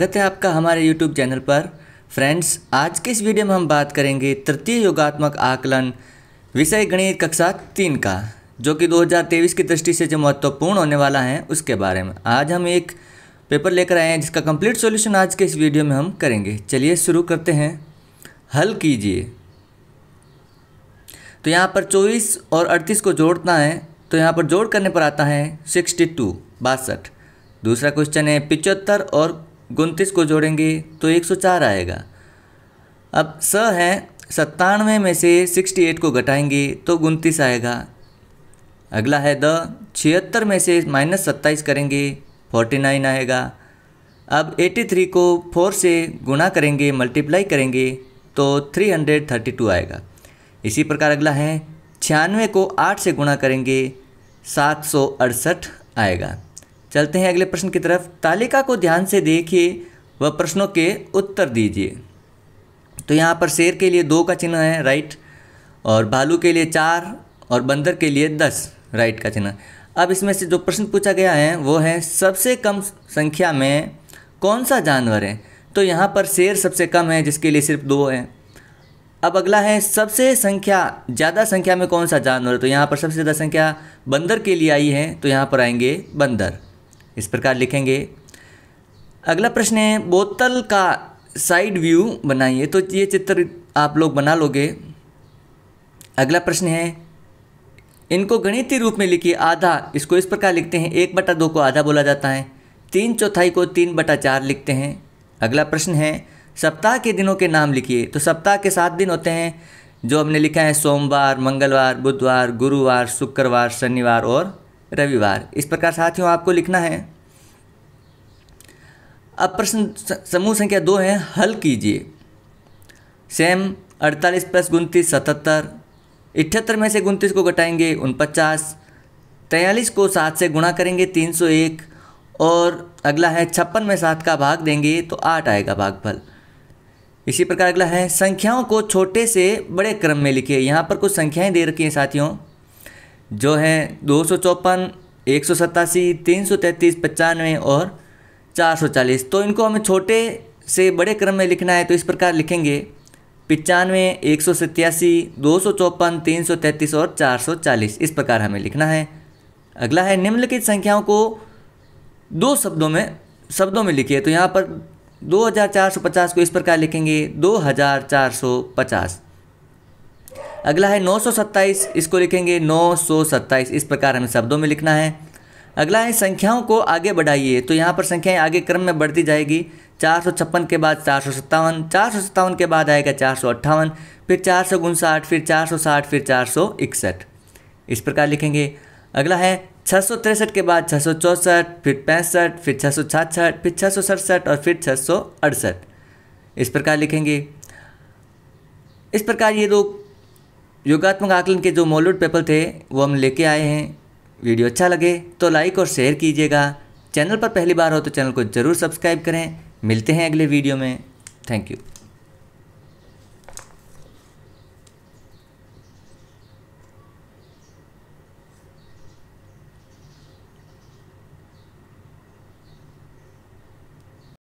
स्वागत है आपका हमारे YouTube चैनल पर फ्रेंड्स आज के इस वीडियो में हम बात करेंगे तृतीय योगात्मक आकलन विषय गणित कक्षा तीन का जो कि 2023 की दृष्टि से जो महत्वपूर्ण होने वाला है उसके बारे में आज हम एक पेपर लेकर आए हैं जिसका कंप्लीट सॉल्यूशन आज के इस वीडियो में हम करेंगे चलिए शुरू करते हैं हल कीजिए तो यहाँ पर चौबीस और अड़तीस को जोड़ना है तो यहाँ पर जोड़ करने पर आता है सिक्सटी टू बासठ दूसरा क्वेश्चन है पिचहत्तर और उनतीस को जोड़ेंगे तो 104 आएगा अब स है सत्तानवे में से 68 को घटाएंगे तो उनतीस आएगा अगला है द छिहत्तर में से माइनस सत्ताईस करेंगे 49 आएगा अब 83 को 4 से गुणा करेंगे मल्टीप्लाई करेंगे तो 332 आएगा इसी प्रकार अगला है छियानवे को 8 से गुणा करेंगे सात आएगा चलते हैं अगले प्रश्न की तरफ तालिका को ध्यान से देखिए व प्रश्नों के उत्तर दीजिए तो यहाँ पर शेर के लिए दो का चिन्ह है राइट और भालू के लिए चार और बंदर के लिए दस राइट का चिन्ह अब इसमें से जो प्रश्न पूछा गया है वो है सबसे कम संख्या में कौन सा जानवर है तो यहाँ पर शेर सबसे कम है जिसके लिए सिर्फ दो है अब अगला है सबसे संख्या ज़्यादा संख्या में कौन सा जानवर तो यहाँ पर सबसे ज़्यादा संख्या बंदर के लिए आई है तो यहाँ पर आएंगे बंदर इस प्रकार लिखेंगे अगला प्रश्न है बोतल का साइड व्यू बनाइए तो ये चित्र आप लोग बना लोगे अगला प्रश्न है इनको गणितीय रूप में लिखिए आधा इसको इस प्रकार लिखते हैं एक बटा दो को आधा बोला जाता है तीन चौथाई को तीन बटा चार लिखते हैं अगला प्रश्न है सप्ताह के दिनों के नाम लिखिए तो सप्ताह के सात दिन होते हैं जो हमने लिखा है सोमवार मंगलवार बुधवार गुरुवार शुक्रवार शनिवार और रविवार इस प्रकार साथियों आपको लिखना है अब प्रश्न समूह संख्या दो है हल कीजिए सेम अड़तालीस प्लस उनतीस सतहत्तर इठहत्तर में से उनतीस को घटाएंगे उनपचास तैयलीस को सात से गुणा करेंगे तीन सौ एक और अगला है छप्पन में सात का भाग देंगे तो आठ आएगा भागफल इसी प्रकार अगला है संख्याओं को छोटे से बड़े क्रम में लिखिए यहाँ पर कुछ संख्याएं दे रखी हैं साथियों जो हैं दो सौ चौपन एक सौ सतासी तीन सौ तैंतीस पचानवे और चार सौ चालीस तो इनको हमें छोटे से बड़े क्रम में लिखना है तो इस प्रकार लिखेंगे पचानवे एक सौ सत्तासी दो सौ चौपन तीन सौ तैंतीस और चार सौ चालीस इस प्रकार हमें लिखना है अगला है निम्नलिखित संख्याओं को दो शब्दों में शब्दों में लिखिए तो यहाँ पर दो हज़ार चार सौ पचास को इस प्रकार लिखेंगे दो हज़ार चार सौ पचास अगला है 927 इसको लिखेंगे 927 इस प्रकार हमें शब्दों में लिखना है अगला है संख्याओं को आगे बढ़ाइए तो यहाँ पर संख्याएं आगे क्रम में बढ़ती जाएगी चार के बाद चार सौ सत्तावन चार सौ सत्तावन के बाद आएगा चार सौ अट्ठावन फिर चार सौ उनसाठ फिर चार सौ साठ फिर चार सौ इकसठ इस प्रकार लिखेंगे अगला है छः सौ तिरसठ के बाद छः सौ चौंसठ फिर पैंसठ फिर छः सौ छाछठ फिर छः सौ सड़सठ और फिर छः सौ अड़सठ इस प्रकार लिखेंगे इस प्रकार ये लोग योगात्मक आकलन के जो मोलूड पेपर थे वो हम लेके आए हैं वीडियो अच्छा लगे तो लाइक और शेयर कीजिएगा चैनल पर पहली बार हो तो चैनल को ज़रूर सब्सक्राइब करें मिलते हैं अगले वीडियो में थैंक यू